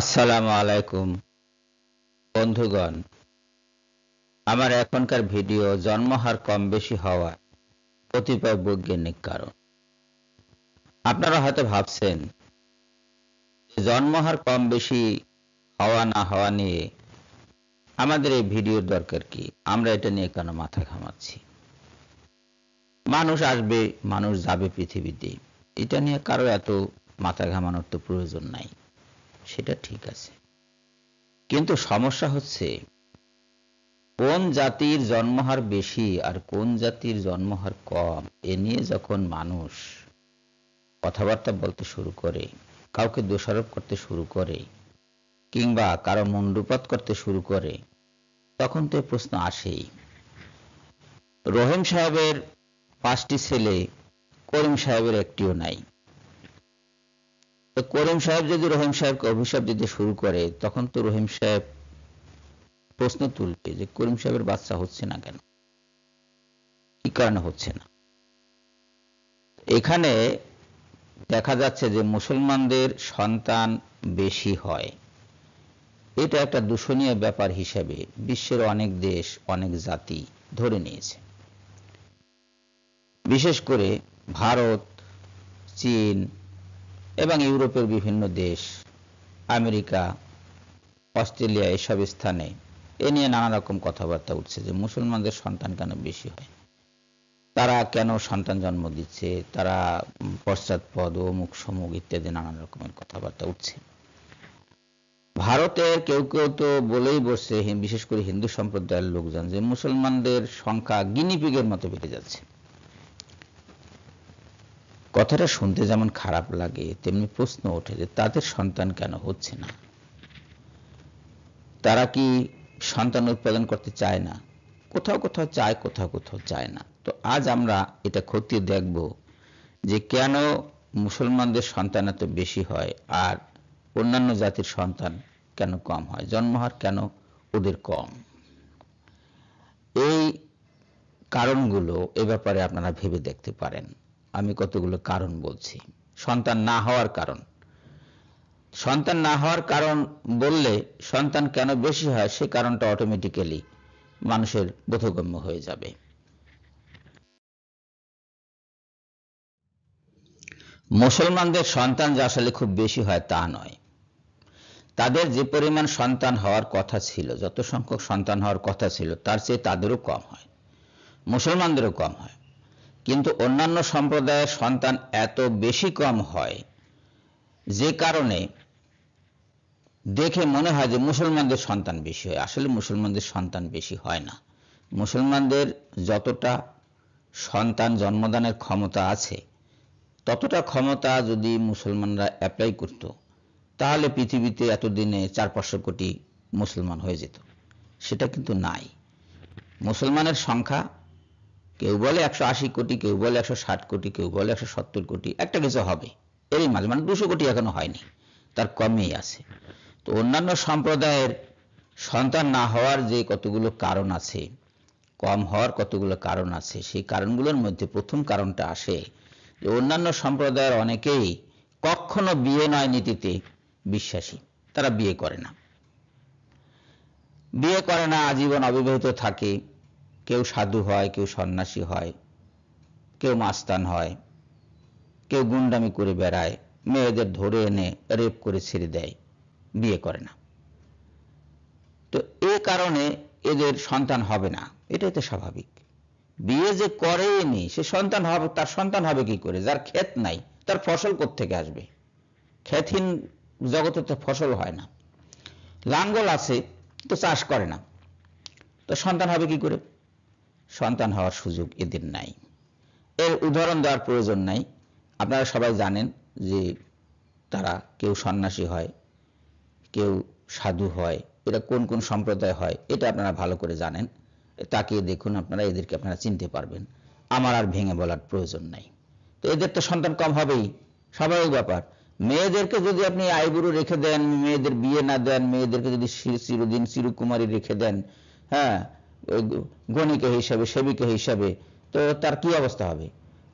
আসসালামু আলাইকুম বন্ধুগণ আমার এখনকার ভিডিও জন্মহার কম বেশি হওয়া কতিপয় বৈজ্ঞানিক কারণ আপনারা হয়তো ভাবছেন জন্মহার কম বেশি হওয়া না হওয়া নিয়ে আমাদের এই ভিডিওর দরকার কি আমরা এটা নিয়ে কেন মাথা ঘামাচ্ছি মানুষ আসবে মানুষ যাবে পৃথিবীতে এটা নিয়ে কারো এত মাথা ঘামানোর তো প্রয়োজন নাই সেটা ঠিক আছে কিন্তু সমস্যা হচ্ছে কোন জাতির জন্মহার বেশি আর কোন জাতির জন্মহার কম এ নিয়ে যখন মানুষ কথাবার্তা বলতে শুরু করে কাউকে দোষারোপ করতে শুরু করে কিংবা কারো মন্ডুপাত করতে শুরু করে তখন তো প্রশ্ন আসেই রহিম সাহেবের পাঁচটি ছেলে করিম সাহেবের একটিও নাই তো করিম সাহেব যদি রহিম সাহেবকে অভিশাপ দিতে শুরু করে তখন তো রহিম সাহেব প্রশ্ন তুলবে যে করিম সাহেবের বাচ্চা হচ্ছে না কেন কি কারণে হচ্ছে না এখানে দেখা যাচ্ছে যে মুসলমানদের সন্তান বেশি হয় এটা একটা দূষণীয় ব্যাপার হিসেবে বিশ্বের অনেক দেশ অনেক জাতি ধরে নিয়েছে বিশেষ করে ভারত চীন এবং ইউরোপের বিভিন্ন দেশ আমেরিকা অস্ট্রেলিয়া এসব স্থানে এ নিয়ে নানা রকম কথাবার্তা উঠছে যে মুসলমানদের সন্তান কেন বেশি হয় তারা কেন সন্তান জন্ম দিচ্ছে তারা পশ্চাৎপদ ও মুখ সমুখ ইত্যাদি নানান রকমের কথাবার্তা উঠছে ভারতের কেউ কেউ তো বলেই বসছে বিশেষ করে হিন্দু সম্প্রদায়ের লোকজন যে মুসলমানদের সংখ্যা গিনিপিগের মতো বেড়ে যাচ্ছে কথাটা শুনতে যেমন খারাপ লাগে তেমনি প্রশ্ন ওঠে যে তাদের সন্তান কেন হচ্ছে না তারা কি সন্তান উৎপাদন করতে চায় না কোথাও কোথাও চায় কোথাও কোথাও চায় না তো আজ আমরা এটা খতিয়ে দেখব যে কেন মুসলমানদের সন্তান এত বেশি হয় আর অন্যান্য জাতির সন্তান কেন কম হয় জন্মহার কেন ওদের কম এই কারণগুলো এ ব্যাপারে আপনারা ভেবে দেখতে পারেন আমি কতগুলো কারণ বলছি সন্তান না হওয়ার কারণ সন্তান না হওয়ার কারণ বললে সন্তান কেন বেশি হয় সে কারণটা অটোমেটিক্যালি মানুষের বোধগম্য হয়ে যাবে মুসলমানদের সন্তান যে আসলে খুব বেশি হয় তা নয় তাদের যে পরিমাণ সন্তান হওয়ার কথা ছিল যত সংখ্যক সন্তান হওয়ার কথা ছিল তার চেয়ে তাদেরও কম হয় মুসলমানদেরও কম হয় কিন্তু অন্যান্য সম্প্রদায়ের সন্তান এত বেশি কম হয় যে কারণে দেখে মনে হয় যে মুসলমানদের সন্তান বেশি হয় আসলে মুসলমানদের সন্তান বেশি হয় না মুসলমানদের যতটা সন্তান জন্মদানের ক্ষমতা আছে ততটা ক্ষমতা যদি মুসলমানরা অ্যাপ্লাই করত তাহলে পৃথিবীতে এতদিনে চার পাঁচশো কোটি মুসলমান হয়ে যেত সেটা কিন্তু নাই মুসলমানের সংখ্যা কেউ বলে একশো আশি কোটি কেউ বলে একশো ষাট কোটি কেউ বলে একশো সত্তর কোটি একটা কিছু হবে এরই মাঝে মানে দুশো কোটি এখনো হয়নি তার কমেই আছে তো অন্যান্য সম্প্রদায়ের সন্তান না হওয়ার যে কতগুলো কারণ আছে কম হওয়ার কতগুলো কারণ আছে সেই কারণগুলোর মধ্যে প্রথম কারণটা আসে যে অন্যান্য সম্প্রদায়ের অনেকেই কখনো বিয়ে নয় নীতিতে বিশ্বাসী তারা বিয়ে করে না বিয়ে করে না আজীবন অবিবাহিত থাকে কেউ সাধু হয় কেউ সন্ন্যাসী হয় কেউ মাস্তান হয় কেউ গুন্ডামি করে বেড়ায় মেয়েদের ধরে এনে রেপ করে ছেড়ে দেয় বিয়ে করে না তো এ কারণে এদের সন্তান হবে না এটাই তো স্বাভাবিক বিয়ে যে করেনি সে সন্তান হবে তার সন্তান হবে কি করে যার ক্ষেত নাই তার ফসল থেকে আসবে ক্ষেতহীন জগতে তো ফসল হয় না লাঙ্গল আছে তো চাষ করে না তো সন্তান হবে কি করে সন্তান হওয়ার সুযোগ এদের নাই এর উদাহরণ দেওয়ার প্রয়োজন নাই আপনারা সবাই জানেন যে তারা কেউ সন্ন্যাসী হয় কেউ সাধু হয় এরা কোন কোন সম্প্রদায় হয় এটা আপনারা ভালো করে জানেন তাকে দেখুন আপনারা এদেরকে আপনারা চিনতে পারবেন আমার আর ভেঙে বলার প্রয়োজন নাই তো এদের তো সন্তান কম হবেই স্বাভাবিক ব্যাপার মেয়েদেরকে যদি আপনি আইবুড়ো রেখে দেন মেয়েদের বিয়ে না দেন মেয়েদেরকে যদি চিরদিন চিরকুমারী রেখে দেন হ্যাঁ গণিক হিসাবে সেবিকা হিসাবে তো তার কি অবস্থা হবে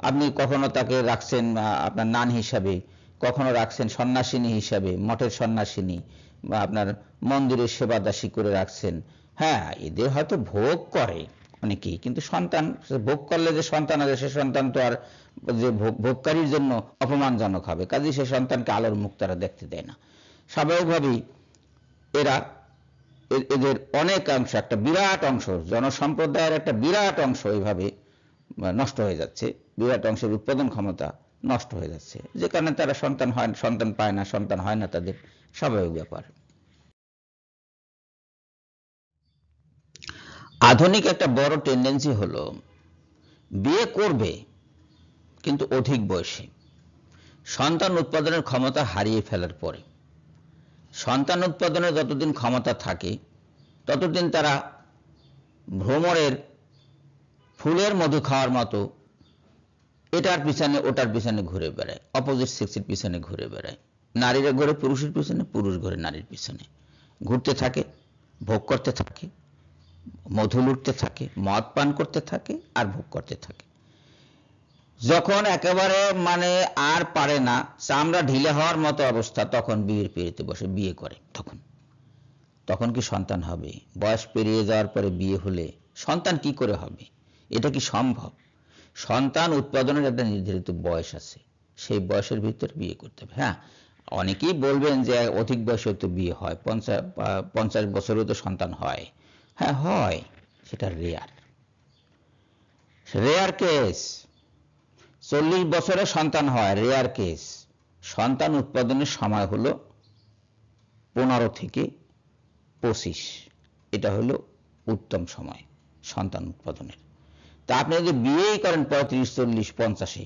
আপনি কখনো তাকে রাখছেন আপনার নান হিসাবে কখনো রাখছেন সন্ন্যাসিনী হিসাবে মঠের সন্ন্যাসিনী বা আপনার মন্দিরের সেবা দাসী করে রাখছেন হ্যাঁ এদের হয়তো ভোগ করে অনেকেই কিন্তু সন্তান ভোগ করলে যে সন্তান আছে সে সন্তান তো আর যে ভোগকারীর জন্য অপমানজনক হবে কাজেই সে সন্তানকে আলোর মুখ তারা দেখতে দেয় না স্বাভাবিকভাবেই এরা এদের অনেক অংশ একটা বিরাট অংশ জনসম্প্রদায়ের একটা বিরাট অংশ এইভাবে নষ্ট হয়ে যাচ্ছে বিরাট অংশের উৎপাদন ক্ষমতা নষ্ট হয়ে যাচ্ছে যে কারণে তারা সন্তান হয় সন্তান পায় না সন্তান হয় না তাদের স্বাভাবিক ব্যাপার আধুনিক একটা বড় টেন্ডেন্সি হলো বিয়ে করবে কিন্তু অধিক বয়সে সন্তান উৎপাদনের ক্ষমতা হারিয়ে ফেলার পরে সন্তান উৎপাদনের যতদিন ক্ষমতা থাকে ততদিন তারা ভ্রমরের ফুলের মধু খাওয়ার মতো এটার পিছনে ওটার পিছনে ঘুরে বেড়ায় অপোজিট সেক্সের পিছনে ঘুরে বেড়ায় নারীরা ঘরে পুরুষের পিছনে পুরুষ ঘরে নারীর পিছনে ঘুরতে থাকে ভোগ করতে থাকে মধু লুটতে থাকে মদ পান করতে থাকে আর ভোগ করতে থাকে যখন একেবারে মানে আর পারে না চামড়া ঢিলে হওয়ার মতো অবস্থা তখন বিয়ের পিড়িতে বসে বিয়ে করে তখন তখন কি সন্তান হবে বয়স পেরিয়ে যাওয়ার পরে বিয়ে হলে সন্তান কি করে হবে এটা কি সম্ভব সন্তান উৎপাদনের একটা নির্ধারিত বয়স আছে সেই বয়সের ভিতর বিয়ে করতে হবে হ্যাঁ অনেকেই বলবেন যে অধিক বয়সে তো বিয়ে হয় পঞ্চাশ পঞ্চাশ বছরেও তো সন্তান হয় হ্যাঁ হয় সেটা রেয়ার রেয়ার কেস চল্লিশ বছরে সন্তান হয় রেয়ার কেস সন্তান উৎপাদনের সময় হলো পনেরো থেকে পঁচিশ এটা হলো উত্তম সময় সন্তান উৎপাদনের তা আপনি যদি বিয়েই করেন পঁয়ত্রিশ চল্লিশ পঞ্চাশে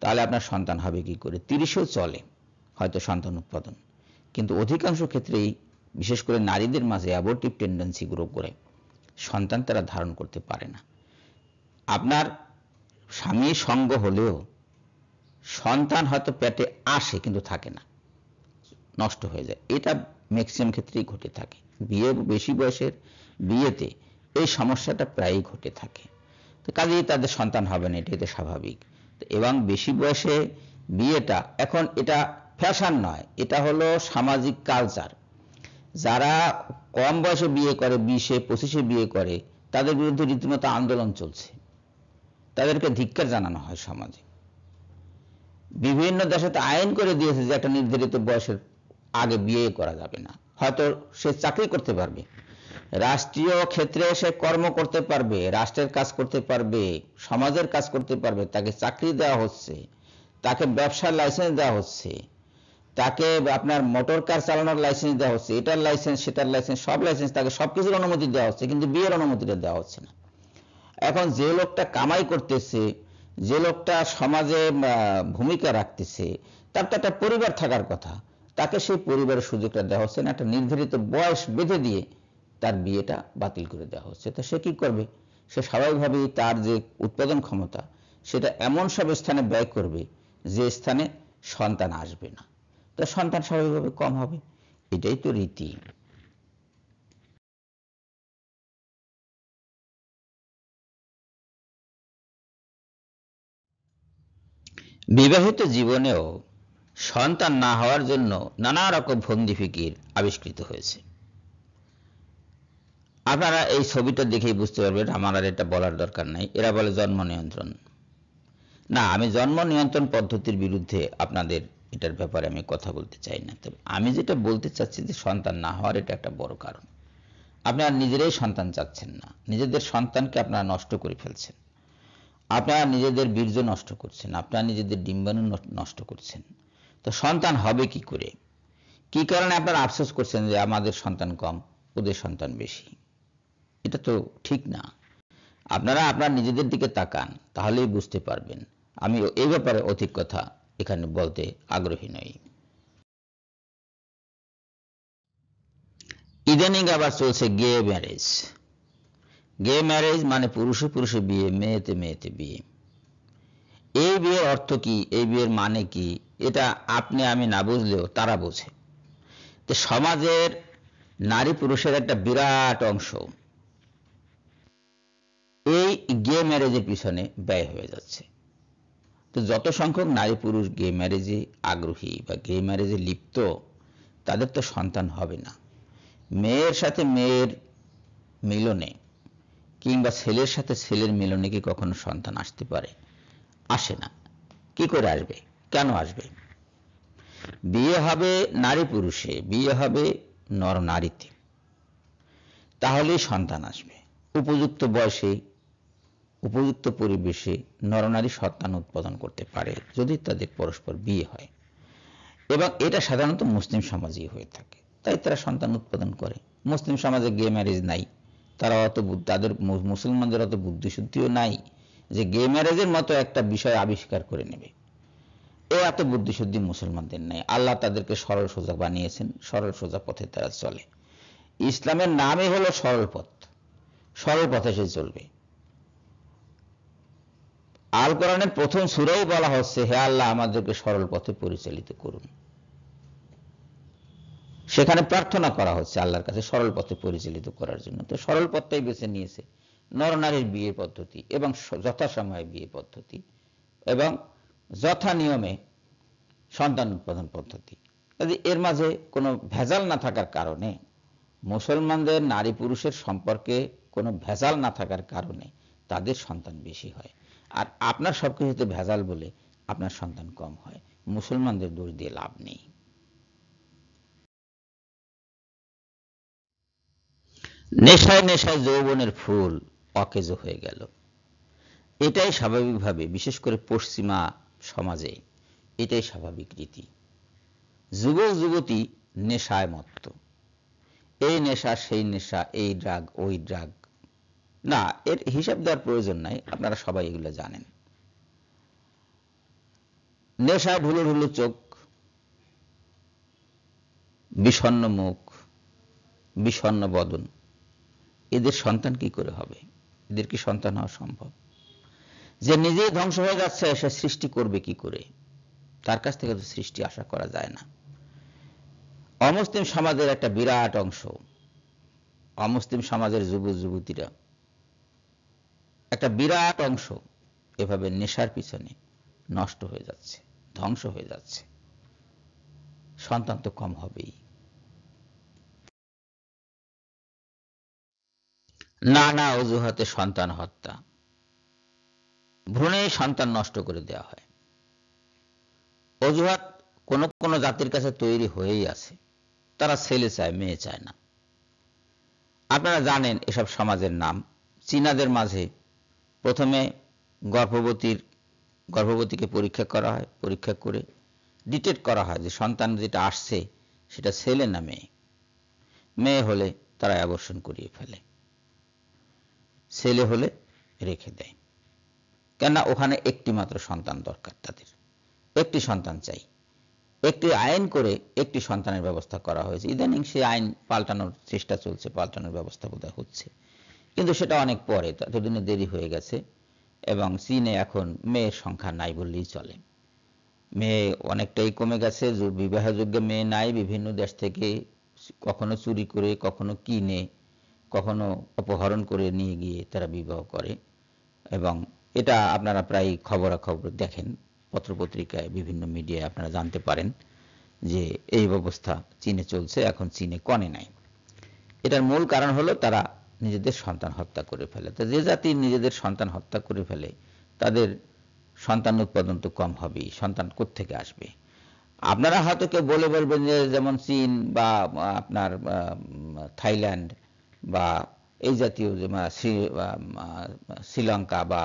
তাহলে আপনার সন্তান হবে কি করে তিরিশেও চলে হয়তো সন্তান উৎপাদন কিন্তু অধিকাংশ ক্ষেত্রেই বিশেষ করে নারীদের মাঝে অ্যাবর্টিভ টেন্ডেন্সি গ্রো করে সন্তান তারা ধারণ করতে পারে না আপনার স্বামী সঙ্গ হলেও সন্তান হয়তো পেটে আসে কিন্তু থাকে না নষ্ট হয়ে যায় এটা ম্যাক্সিমাম ক্ষেত্রেই ঘটে থাকে বিয়ে বেশি বয়সের বিয়েতে এই সমস্যাটা প্রায়ই ঘটে থাকে তো কাজেই তাদের সন্তান হবে না এটা এটা স্বাভাবিক এবং বেশি বয়সে বিয়েটা এখন এটা ফ্যাশন নয় এটা হলো সামাজিক কালচার যারা কম বয়সে বিয়ে করে বিশে পঁচিশে বিয়ে করে তাদের বিরুদ্ধে রীতিমতো আন্দোলন চলছে তাদেরকে ধিক্কার জানানো হয় সমাজে বিভিন্ন দেশে তো আইন করে দিয়েছে যে একটা নির্ধারিত বয়সের আগে বিয়ে করা যাবে না হয়তো সে চাকরি করতে পারবে রাষ্ট্রীয় ক্ষেত্রে সে কর্ম করতে পারবে রাষ্ট্রের কাজ করতে পারবে সমাজের কাজ করতে পারবে তাকে চাকরি দেওয়া হচ্ছে তাকে ব্যবসার লাইসেন্স দেওয়া হচ্ছে তাকে আপনার মোটর কার চালানোর লাইসেন্স দেওয়া হচ্ছে এটার লাইসেন্স সেটার লাইসেন্স সব লাইসেন্স তাকে সব কিছুর অনুমতি দেওয়া হচ্ছে কিন্তু বিয়ের অনুমতিটা দেওয়া হচ্ছে না এখন যে লোকটা কামাই করতেছে যে লোকটা সমাজে ভূমিকা রাখতেছে তার তো একটা পরিবার থাকার কথা তাকে সেই পরিবারের সুযোগটা দেওয়া হচ্ছে না একটা নির্ধারিত বয়স বেঁধে দিয়ে তার বিয়েটা বাতিল করে দেওয়া হচ্ছে তো সে কি করবে সে স্বাভাবিকভাবেই তার যে উৎপাদন ক্ষমতা সেটা এমন সব স্থানে ব্যয় করবে যে স্থানে সন্তান আসবে না তো সন্তান স্বাভাবিকভাবে কম হবে এটাই তো রীতি বিবাহিত জীবনেও সন্তান না হওয়ার জন্য নানা রকম ফন্দি ফিকির আবিষ্কৃত হয়েছে আপনারা এই ছবিটা দেখেই বুঝতে পারবেন আমার আর এটা বলার দরকার নাই এরা বলে জন্ম নিয়ন্ত্রণ না আমি জন্ম নিয়ন্ত্রণ পদ্ধতির বিরুদ্ধে আপনাদের এটার ব্যাপারে আমি কথা বলতে চাই না তবে আমি যেটা বলতে চাচ্ছি যে সন্তান না হওয়ার এটা একটা বড় কারণ আপনারা নিজেরাই সন্তান চাচ্ছেন না নিজেদের সন্তানকে আপনারা নষ্ট করে ফেলছেন আপনারা নিজেদের বীর্য নষ্ট করছেন আপনারা নিজেদের ডিম্বাণু নষ্ট করছেন তো সন্তান হবে কি করে কি কারণে আপনারা আফসোস করছেন যে আমাদের সন্তান কম ওদের সন্তান বেশি এটা তো ঠিক না আপনারা আপনার নিজেদের দিকে তাকান তাহলেই বুঝতে পারবেন আমি এই ব্যাপারে অধিক কথা এখানে বলতে আগ্রহী নই ইদানিং আবার চলছে গে ম্যারেজ গে ম্যারেজ মানে পুরুষে পুরুষে বিয়ে মেয়েতে মেয়েতে বিয়ে এই বিয়ের অর্থ কি এই বিয়ের মানে কি এটা আপনি আমি না বুঝলেও তারা বোঝে তো সমাজের নারী পুরুষের একটা বিরাট অংশ এই গে ম্যারেজের পিছনে ব্যয় হয়ে যাচ্ছে তো যত সংখ্যক নারী পুরুষ গে ম্যারেজে আগ্রহী বা গে ম্যারেজে লিপ্ত তাদের তো সন্তান হবে না মেয়ের সাথে মেয়ের মিলনে কিংবা ছেলের সাথে ছেলের মিলনে কি কখনো সন্তান আসতে পারে আসে না কি করে আসবে কেন আসবে বিয়ে হবে নারী পুরুষে বিয়ে হবে নর নারীতে তাহলেই সন্তান আসবে উপযুক্ত বয়সে উপযুক্ত পরিবেশে নরনারী সন্তান উৎপাদন করতে পারে যদি তাদের পরস্পর বিয়ে হয় এবং এটা সাধারণত মুসলিম সমাজেই হয়ে থাকে তাই তারা সন্তান উৎপাদন করে মুসলিম সমাজে গে ম্যারেজ নাই তারা অত তাদের মুসলমানদের অত বুদ্ধিশুদ্ধিও নাই যে গে ম্যারেজের মতো একটা বিষয় আবিষ্কার করে নেবে এ এত বুদ্ধিশুদ্ধি মুসলমানদের নাই আল্লাহ তাদেরকে সরল সোজা বানিয়েছেন সরল সোজা পথে তারা চলে ইসলামের নামে হলো সরল পথ সরল পথে সে চলবে আল কোরআনের প্রথম সুরেই বলা হচ্ছে হে আল্লাহ আমাদেরকে সরল পথে পরিচালিত করুন সেখানে প্রার্থনা করা হচ্ছে আল্লাহর কাছে সরল পথে পরিচালিত করার জন্য তো সরল পথটাই বেছে নিয়েছে নরনারীর বিয়ে পদ্ধতি এবং যথাসময়ে বিয়ে পদ্ধতি এবং যথা নিয়মে সন্তান উৎপাদন পদ্ধতি এর মাঝে কোনো ভেজাল না থাকার কারণে মুসলমানদের নারী পুরুষের সম্পর্কে কোনো ভেজাল না থাকার কারণে তাদের সন্তান বেশি হয় আর আপনার সব কিছুতে ভেজাল বলে আপনার সন্তান কম হয় মুসলমানদের দোষ দিয়ে লাভ নেই নেশায় নেশায় যৌবনের ফুল অকেজ হয়ে গেল এটাই স্বাভাবিকভাবে বিশেষ করে পশ্চিমা সমাজে এটাই স্বাভাবিক রীতি যুবক যুবতী নেশায় মত্ত এই নেশা সেই নেশা এই ড্রাগ ওই ড্রাগ না এর হিসাব দেওয়ার প্রয়োজন নাই আপনারা সবাই এগুলো জানেন নেশা ঢুলো ঢুলো চোখ বিষণ্ন মুখ বিষণ্ন বদন এদের সন্তান কি করে হবে এদের কি সন্তান হওয়া সম্ভব যে নিজে ধ্বংস হয়ে যাচ্ছে সে সৃষ্টি করবে কি করে তার কাছ থেকে তো সৃষ্টি আশা করা যায় না অমুসলিম সমাজের একটা বিরাট অংশ অমুসলিম সমাজের যুব যুবতীরা একটা বিরাট অংশ এভাবে নেশার পিছনে নষ্ট হয়ে যাচ্ছে ধ্বংস হয়ে যাচ্ছে সন্তান তো কম হবেই নানা অজুহাতে সন্তান হত্যা ভ্রণে সন্তান নষ্ট করে দেওয়া হয় অজুহাত কোন কোন জাতির কাছে তৈরি হয়েই আছে তারা ছেলে চায় মেয়ে চায় না আপনারা জানেন এসব সমাজের নাম চীনাদের মাঝে প্রথমে গর্ভবতীর গর্ভবতীকে পরীক্ষা করা হয় পরীক্ষা করে ডিটেক্ট করা হয় যে সন্তান যেটা আসছে সেটা ছেলে না মেয়ে মেয়ে হলে তারা অ্যাবর্ষণ করিয়ে ফেলে ছেলে হলে রেখে দেয় কেননা ওখানে একটি মাত্র সন্তান দরকার তাদের একটি সন্তান চাই একটি আইন করে একটি সন্তানের ব্যবস্থা করা হয়েছে ইদানিং সে আইন পাল্টানোর চেষ্টা চলছে পাল্টানোর ব্যবস্থা বোধহয় হচ্ছে কিন্তু সেটা অনেক পরে ততদিনে দেরি হয়ে গেছে এবং চীনে এখন মেয়ের সংখ্যা নাই বললেই চলে মেয়ে অনেকটাই কমে গেছে বিবাহযোগ্য মেয়ে নাই বিভিন্ন দেশ থেকে কখনো চুরি করে কখনো কিনে কখনো অপহরণ করে নিয়ে গিয়ে তারা বিবাহ করে এবং এটা আপনারা প্রায় খবরাখবর দেখেন পত্রপত্রিকায় বিভিন্ন মিডিয়ায় আপনারা জানতে পারেন যে এই ব্যবস্থা চীনে চলছে এখন চীনে কনে নাই এটার মূল কারণ হলো তারা নিজেদের সন্তান হত্যা করে ফেলে তো যে জাতি নিজেদের সন্তান হত্যা করে ফেলে তাদের সন্তান উৎপাদন তো কম হবেই সন্তান থেকে আসবে আপনারা হয়তো কেউ বলে বলবেন যে যেমন চীন বা আপনার থাইল্যান্ড বা এই জাতীয় যে শ্রীলঙ্কা বা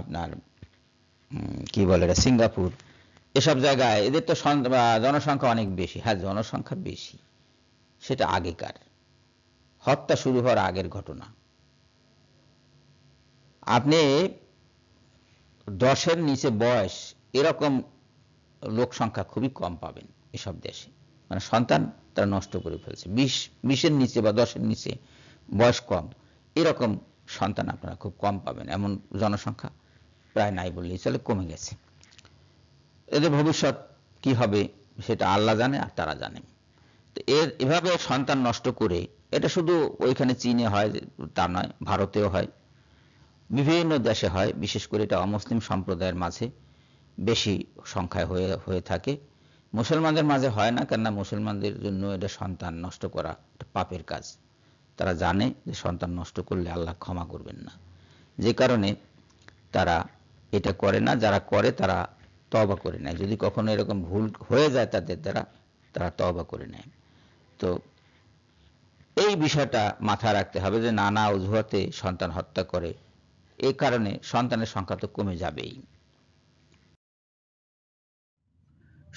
আপনার কি বলে এটা সিঙ্গাপুর এসব জায়গায় এদের তো জনসংখ্যা অনেক বেশি হ্যাঁ জনসংখ্যা বেশি সেটা আগেকার হত্যা শুরু হওয়ার আগের ঘটনা আপনি দশের নিচে বয়স এরকম লোক সংখ্যা খুবই কম পাবেন এসব দেশে মানে সন্তান তারা নষ্ট করে ফেলছে বিশ বিশের নিচে বা দশের নিচে বয়স কম এরকম সন্তান আপনারা খুব কম পাবেন এমন জনসংখ্যা প্রায় নাই বললেই চলে কমে গেছে এদের ভবিষ্যৎ কি হবে সেটা আল্লাহ জানে আর তারা জানে তো এর এভাবে সন্তান নষ্ট করে এটা শুধু ওইখানে চীনে হয় তা নয় ভারতেও হয় বিভিন্ন দেশে হয় বিশেষ করে এটা অমুসলিম সম্প্রদায়ের মাঝে বেশি সংখ্যায় হয়ে হয়ে থাকে মুসলমানদের মাঝে হয় না কেননা মুসলমানদের জন্য এটা সন্তান নষ্ট করা এটা পাপের কাজ তারা জানে যে সন্তান নষ্ট করলে আল্লাহ ক্ষমা করবেন না যে কারণে তারা এটা করে না যারা করে তারা তবা করে নেয় যদি কখনো এরকম ভুল হয়ে যায় তাদের দ্বারা তারা তবা করে নেয় তো এই বিষয়টা মাথায় রাখতে হবে যে নানা অজুহাতে সন্তান হত্যা করে এ কারণে সন্তানের সংখ্যা তো কমে যাবেই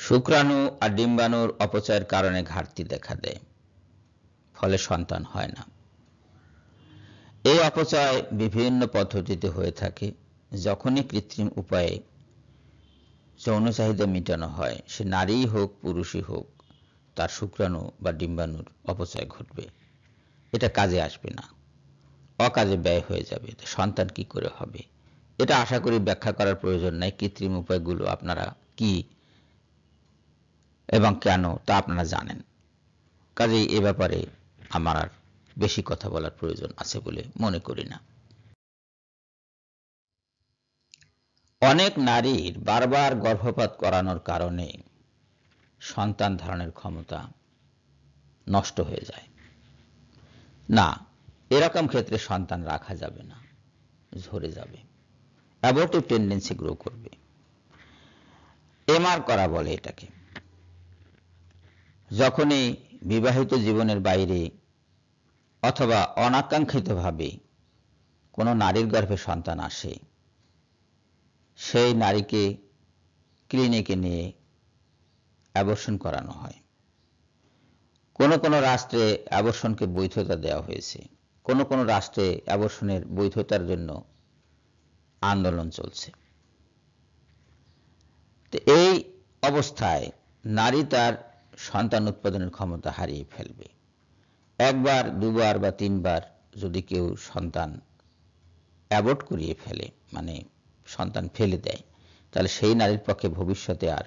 শুক্রাণু আর ডিম্বাণুর অপচয়ের কারণে ঘাটতি দেখা দেয় ফলে সন্তান হয় না এই অপচয় বিভিন্ন পদ্ধতিতে হয়ে থাকে যখনই কৃত্রিম উপায়ে যৌন চাহিদা মেটানো হয় সে নারী হোক পুরুষই হোক তার শুক্রাণু বা ডিম্বাণুর অপচয় ঘটবে এটা কাজে আসবে না অকাজে ব্যয় হয়ে যাবে সন্তান কি করে হবে এটা আশা করি ব্যাখ্যা করার প্রয়োজন নাই কৃত্রিম উপায়গুলো আপনারা কি এবং কেন তা আপনারা জানেন কাজেই এ ব্যাপারে আমার আর বেশি কথা বলার প্রয়োজন আছে বলে মনে করি না অনেক নারীর বারবার গর্ভপাত করানোর কারণে সন্তান ধারণের ক্ষমতা নষ্ট হয়ে যায় না এরকম ক্ষেত্রে সন্তান রাখা যাবে না ঝরে যাবে অ্যাবর্টিভ টেন্ডেন্সি গ্রো করবে এমআর করা বলে এটাকে যখনই বিবাহিত জীবনের বাইরে অথবা অনাকাঙ্ক্ষিতভাবে কোনো নারীর গর্ভে সন্তান আসে সেই নারীকে ক্লিনিকে নিয়ে অ্যাবর্ষণ করানো হয় কোন কোনো রাষ্ট্রে অ্যাবর্ষণকে বৈধতা দেওয়া হয়েছে কোন কোন রাষ্ট্রে অ্যাবর্ষণের বৈধতার জন্য আন্দোলন চলছে এই অবস্থায় নারী তার সন্তান উৎপাদনের ক্ষমতা হারিয়ে ফেলবে একবার দুবার বা তিনবার যদি কেউ সন্তান অ্যাবর্ট করিয়ে ফেলে মানে সন্তান ফেলে দেয় তাহলে সেই নারীর পক্ষে ভবিষ্যতে আর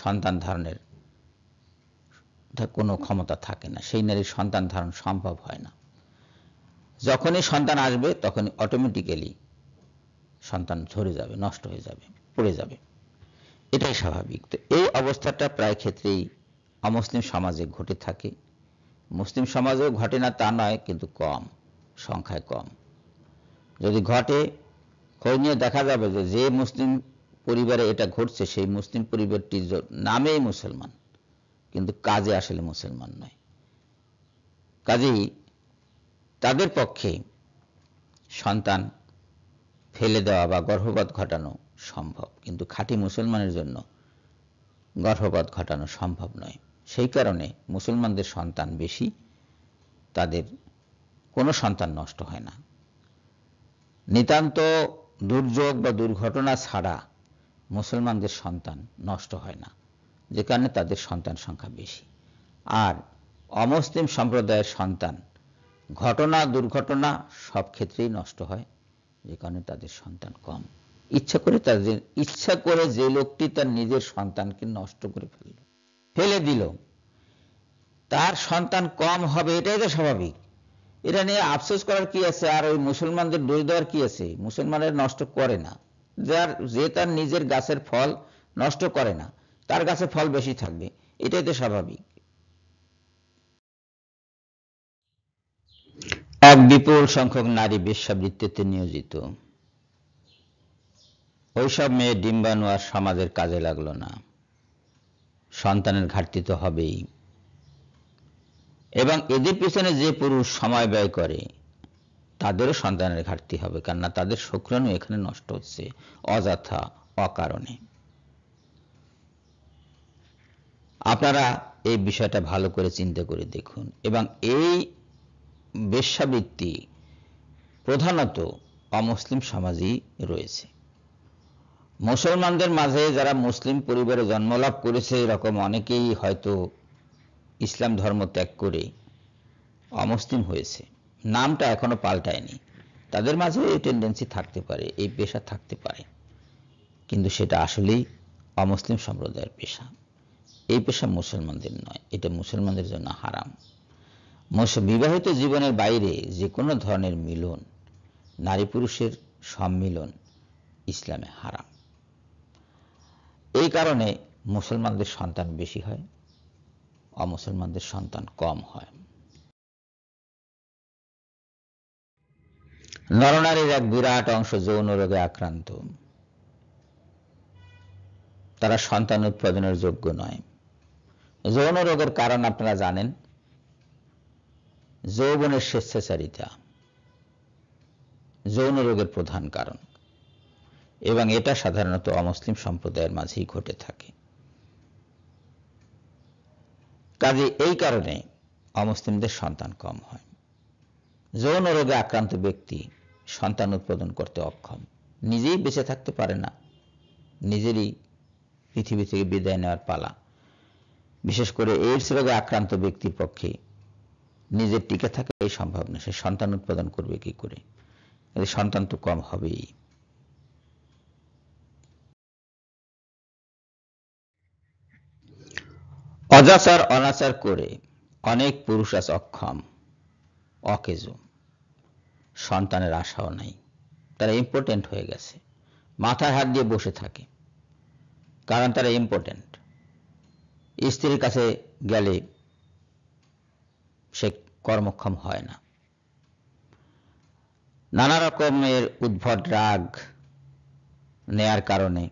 সন্তান ধারণের কোনো ক্ষমতা থাকে না সেই নারীর সন্তান ধারণ সম্ভব হয় না যখনই সন্তান আসবে তখন অটোমেটিক্যালি সন্তান ঝরে যাবে নষ্ট হয়ে যাবে পড়ে যাবে এটাই স্বাভাবিক তো এই অবস্থাটা প্রায় ক্ষেত্রেই অমুসলিম সমাজে ঘটে থাকে মুসলিম সমাজেও ঘটে না তা নয় কিন্তু কম সংখ্যায় কম যদি ঘটে খোঁজ নিয়ে দেখা যাবে যে যে মুসলিম পরিবারে এটা ঘটছে সেই মুসলিম পরিবারটি নামেই মুসলমান কিন্তু কাজে আসলে মুসলমান নয় কাজেই তাদের পক্ষে সন্তান ফেলে দেওয়া বা গর্ভপাত ঘটানো সম্ভব কিন্তু খাঁটি মুসলমানের জন্য গর্ভপাত ঘটানো সম্ভব নয় সেই কারণে মুসলমানদের সন্তান বেশি তাদের কোনো সন্তান নষ্ট হয় না নিতান্ত দুর্যোগ বা দুর্ঘটনা ছাড়া মুসলমানদের সন্তান নষ্ট হয় না যে কারণে তাদের সন্তান সংখ্যা বেশি আর অমুসলিম সম্প্রদায়ের সন্তান ঘটনা দুর্ঘটনা সব ক্ষেত্রেই নষ্ট হয় যে কারণে তাদের সন্তান কম ইচ্ছা করে তাদের ইচ্ছা করে যে লোকটি তার নিজের সন্তানকে নষ্ট করে ফেলল ফেলে দিল তার সন্তান কম হবে এটাই তো স্বাভাবিক এটা নিয়ে আফসোস করার কি আছে আর ওই মুসলমানদের দোষ দেওয়ার কি আছে মুসলমানের নষ্ট করে না যার যে তার নিজের গাছের ফল নষ্ট করে না তার গাছে ফল বেশি থাকবে এটাই তো স্বাভাবিক এক বিপুল সংখ্যক নারী বিশ্বাবৃত্তিতে নিয়োজিত ওইসব মেয়ে ডিম্বানু আর সমাজের কাজে লাগলো না সন্তানের ঘাটতি তো হবেই এবং এদের পেছনে যে পুরুষ সময় ব্যয় করে তাদেরও সন্তানের ঘাটতি হবে কেননা তাদের শুক্রাণু এখানে নষ্ট হচ্ছে অযথা অকারণে আপনারা এই বিষয়টা ভালো করে চিন্তা করে দেখুন এবং এই বেশ্যাবৃত্তি প্রধানত অমুসলিম সমাজেই রয়েছে মুসলমানদের মাঝে যারা মুসলিম পরিবারে জন্মলাভ করেছে এরকম অনেকেই হয়তো ইসলাম ধর্ম ত্যাগ করে অমুসলিম হয়েছে নামটা এখনো পাল্টায়নি তাদের মাঝে এই টেন্ডেন্সি থাকতে পারে এই পেশা থাকতে পারে কিন্তু সেটা আসলেই অমুসলিম সম্প্রদায়ের পেশা এই পেশা মুসলমানদের নয় এটা মুসলমানদের জন্য হারাম বিবাহিত জীবনের বাইরে যে কোনো ধরনের মিলন নারী পুরুষের সম্মিলন ইসলামে হারাম এই কারণে মুসলমানদের সন্তান বেশি হয় অমুসলমানদের সন্তান কম হয় নরনারীর এক বিরাট অংশ যৌন রোগে আক্রান্ত তারা সন্তান উৎপাদনের যোগ্য নয় যৌন রোগের কারণ আপনারা জানেন যৌবনের স্বেচ্ছাচারিতা যৌন রোগের প্রধান কারণ এবং এটা সাধারণত অমুসলিম সম্প্রদায়ের মাঝেই ঘটে থাকে কাজে এই কারণে অমুসলিমদের সন্তান কম হয় যৌন রোগে আক্রান্ত ব্যক্তি সন্তান উৎপাদন করতে অক্ষম নিজেই বেঁচে থাকতে পারে না নিজেরই পৃথিবী থেকে বিদায় নেওয়ার পালা বিশেষ করে এইডস রোগে আক্রান্ত ব্যক্তির পক্ষে নিজের টিকে থাকা এই সম্ভব না সে সন্তান উৎপাদন করবে কি করে সন্তান তো কম হবেই অজাচার অনাচার করে অনেক পুরুষ আছে অক্ষম অকেজ সন্তানের আশাও নাই তারা ইম্পর্টেন্ট হয়ে গেছে মাথায় হাত দিয়ে বসে থাকে কারণ তারা ইম্পর্টেন্ট স্ত্রীর কাছে গেলে সে কর্মক্ষম হয় না নানা রকমের উদ্ভট রাগ নেয়ার কারণে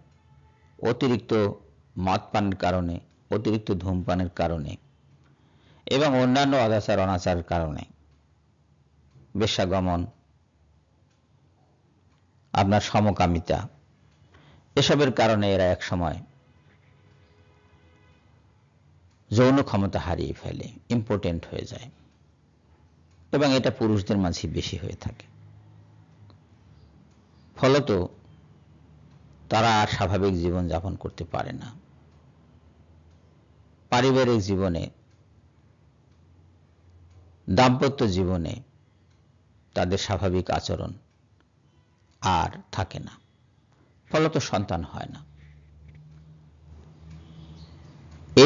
অতিরিক্ত মদ পানের কারণে অতিরিক্ত ধূমপানের কারণে এবং অন্যান্য অদাচার অনাচারের কারণে বেশাগমন আপনার সমকামিতা এসবের কারণে এরা এক সময় যৌন ক্ষমতা হারিয়ে ফেলে ইম্পর্টেন্ট হয়ে যায় এবং এটা পুরুষদের মাঝে বেশি হয়ে থাকে ফলত তারা আর স্বাভাবিক জীবন যাপন করতে পারে না পারিবারিক জীবনে দাম্পত্য জীবনে তাদের স্বাভাবিক আচরণ আর থাকে না ফলত সন্তান হয় না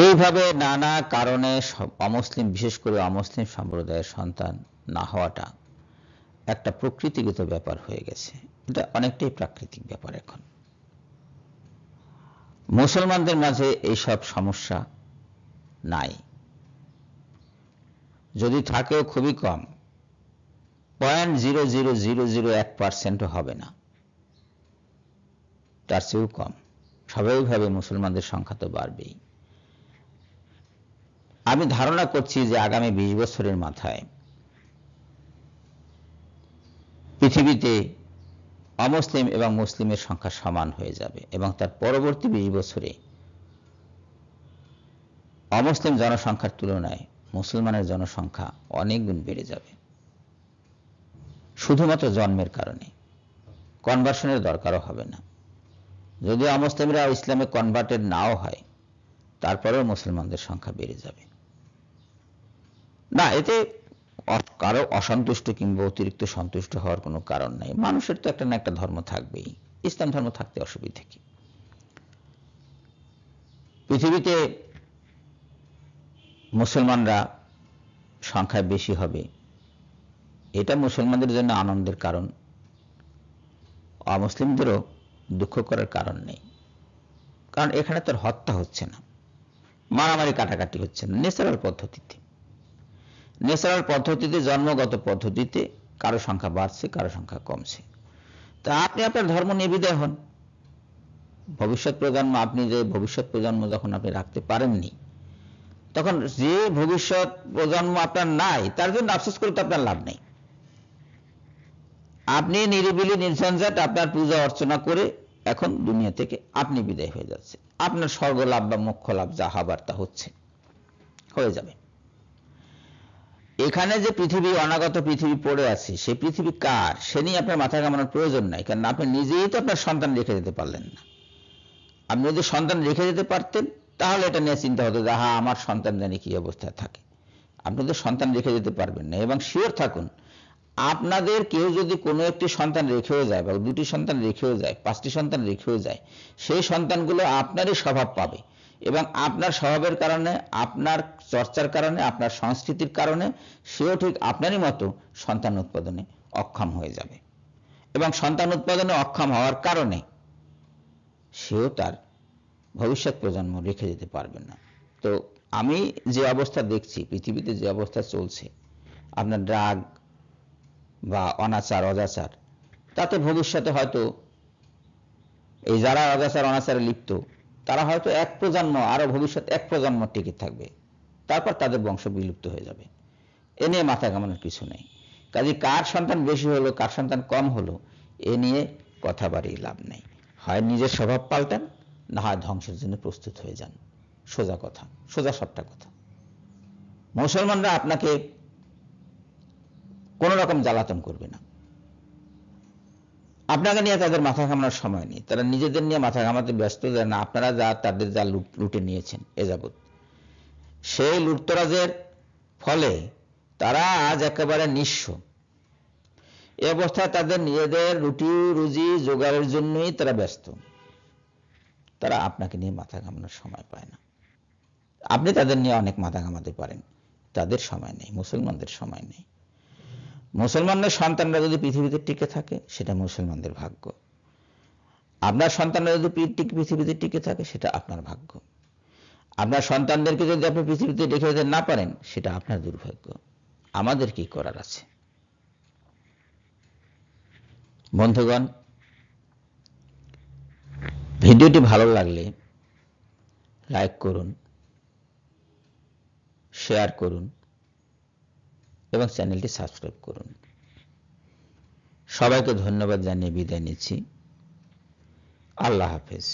এইভাবে নানা কারণে অমুসলিম বিশেষ করে অমুসলিম সম্প্রদায়ের সন্তান না হওয়াটা একটা প্রকৃতিগত ব্যাপার হয়ে গেছে এটা অনেকটাই প্রাকৃতিক ব্যাপার এখন মুসলমানদের মাঝে এইসব সমস্যা নাই যদি থাকেও খুবই কম point zero zero zero zero এক পার্সেন্টও হবে না তার চেয়েও কম স্বাভাবিকভাবে মুসলমানদের সংখ্যা তো বাড়বেই আমি ধারণা করছি যে আগামী বিশ বছরের মাথায় পৃথিবীতে অমুসলিম এবং মুসলিমের সংখ্যা সমান হয়ে যাবে এবং তার পরবর্তী বিশ বছরে অমুসলিম জনসংখ্যার তুলনায় মুসলমানের জনসংখ্যা অনেক গুণ বেড়ে যাবে শুধুমাত্র জন্মের কারণে কনভার্সনের দরকারও হবে না যদি অমুসলিমরা ইসলামে কনভার্টেড নাও হয় তারপরেও মুসলমানদের সংখ্যা বেড়ে যাবে না এতে কারো অসন্তুষ্ট কিংবা অতিরিক্ত সন্তুষ্ট হওয়ার কোনো কারণ নাই মানুষের তো একটা না একটা ধর্ম থাকবেই ইসলাম ধর্ম থাকতে অসুবিধা কি পৃথিবীতে মুসলমানরা সংখ্যায় বেশি হবে এটা মুসলমানদের জন্য আনন্দের কারণ অমুসলিমদেরও দুঃখ করার কারণ নেই কারণ এখানে তোর হত্যা হচ্ছে না মারামারি কাটাকাটি হচ্ছে না ন্যাচারাল পদ্ধতিতে ন্যাচারাল পদ্ধতিতে জন্মগত পদ্ধতিতে কারো সংখ্যা বাড়ছে কারো সংখ্যা কমছে তা আপনি আপনার ধর্ম নিয়ে হন ভবিষ্যৎ প্রজন্ম আপনি যে ভবিষ্যৎ প্রজন্ম যখন আপনি রাখতে পারেননি তখন যে ভবিষ্যৎ প্রজন্ম আপনার নাই তার জন্য আফসোস করতে আপনার লাভ নেই আপনি নিরিবিলি নির্ঝঞ্ঝাট আপনার পূজা অর্চনা করে এখন দুনিয়া থেকে আপনি বিদায় হয়ে যাচ্ছে আপনার স্বর্গ লাভ বা মোক্ষ লাভ যা হবার তা হচ্ছে হয়ে যাবে এখানে যে পৃথিবী অনাগত পৃথিবী পড়ে আছে সেই পৃথিবী কার সে নিয়ে আপনার মাথা কামানোর প্রয়োজন নাই কারণ আপনি নিজেই তো আপনার সন্তান রেখে যেতে পারলেন না আপনি যদি সন্তান রেখে যেতে পারতেন তাহলে এটা নিয়ে চিন্তা হতো যে হ্যাঁ আমার সন্তান জানি কি অবস্থায় থাকে আপনি তো সন্তান রেখে যেতে পারবেন না এবং শিওর থাকুন আপনাদের কেউ যদি কোনো একটি সন্তান রেখেও যায় বা দুটি সন্তান রেখেও যায় পাঁচটি সন্তান রেখেও যায় সেই সন্তানগুলো আপনারই স্বভাব পাবে এবং আপনার স্বভাবের কারণে আপনার চর্চার কারণে আপনার সংস্কৃতির কারণে সেও ঠিক আপনারই মতো সন্তান উৎপাদনে অক্ষম হয়ে যাবে এবং সন্তান উৎপাদনে অক্ষম হওয়ার কারণে সেও তার ভবিষ্যৎ প্রজন্ম রেখে যেতে পারবেন না তো আমি যে অবস্থা দেখছি পৃথিবীতে যে অবস্থা চলছে আপনার ড্রাগ বা অনাচার অজাচার তাতে ভবিষ্যতে হয়তো এই যারা অজাচার অনাচারে লিপ্ত তারা হয়তো এক প্রজন্ম আরও ভবিষ্যৎ এক প্রজন্ম টিকে থাকবে তারপর তাদের বংশ বিলুপ্ত হয়ে যাবে এ নিয়ে মাথা কামানোর কিছু নেই কাজে কার সন্তান বেশি হলো কার সন্তান কম হলো এ নিয়ে কথা বাড়িয়ে লাভ নেই হয় নিজের স্বভাব পাল্টান না হয় ধ্বংসের জন্য প্রস্তুত হয়ে যান সোজা কথা সোজা সবটা কথা মুসলমানরা আপনাকে কোন রকম জ্বালাতন করবে না আপনাকে নিয়ে তাদের মাথা ঘামানোর সময় নেই তারা নিজেদের নিয়ে মাথা ঘামাতে ব্যস্ত যায় না আপনারা যা তাদের যা লুটে নিয়েছেন এ যাবৎ সেই লুটতরাজের ফলে তারা আজ একেবারে নিঃস্ব এ অবস্থায় তাদের নিজেদের রুটি রুজি জোগাড়ের জন্যই তারা ব্যস্ত তারা আপনাকে নিয়ে মাথা ঘামানোর সময় পায় না আপনি তাদের নিয়ে অনেক মাথা ঘামাতে পারেন তাদের সময় নেই মুসলমানদের সময় নেই মুসলমানদের সন্তানরা যদি পৃথিবীতে টিকে থাকে সেটা মুসলমানদের ভাগ্য আপনার সন্তানরা যদি পৃথিবীতে টিকে থাকে সেটা আপনার ভাগ্য আপনার সন্তানদেরকে যদি আপনি পৃথিবীতে রেখে যেতে না পারেন সেটা আপনার দুর্ভাগ্য আমাদের কি করার আছে বন্ধুগণ ভিডিওটি ভালো লাগলে লাইক করুন শেয়ার করুন এবং চ্যানেলটি সাবস্ক্রাইব করুন সবাইকে ধন্যবাদ জানিয়ে বিদায় নিচ্ছি আল্লাহ হাফেজ